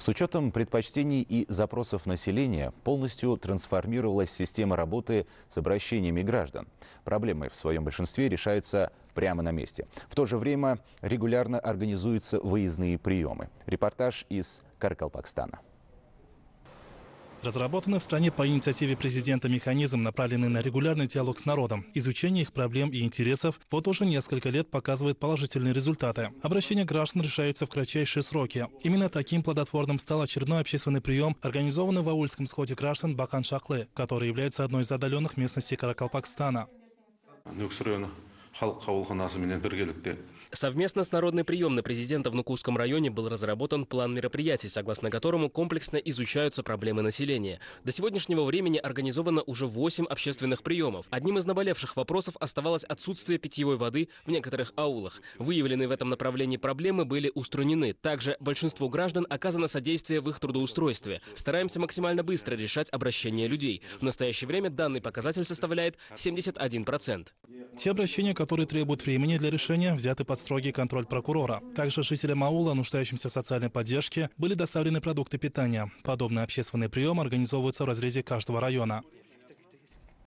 С учетом предпочтений и запросов населения полностью трансформировалась система работы с обращениями граждан. Проблемы в своем большинстве решаются прямо на месте. В то же время регулярно организуются выездные приемы. Репортаж из Каракалпакстана. Разработанный в стране по инициативе президента механизм, направленный на регулярный диалог с народом, изучение их проблем и интересов, вот уже несколько лет показывает положительные результаты. Обращения граждан решаются в кратчайшие сроки. Именно таким плодотворным стал очередной общественный прием, организованный в Аульском сходе граждан Бакан-Шахлы, который является одной из отдаленных местностей Каракалпакстана. Совместно с народной приемной президента в Нукусском районе был разработан план мероприятий, согласно которому комплексно изучаются проблемы населения. До сегодняшнего времени организовано уже 8 общественных приемов. Одним из наболевших вопросов оставалось отсутствие питьевой воды в некоторых аулах. Выявленные в этом направлении проблемы были устранены. Также большинству граждан оказано содействие в их трудоустройстве. Стараемся максимально быстро решать обращения людей. В настоящее время данный показатель составляет 71%. Те обращения, которые которые требуют времени для решения, взяты под строгий контроль прокурора. Также жителям аула, нуждающимся в социальной поддержке, были доставлены продукты питания. Подобные общественные приемы организовываются в разрезе каждого района.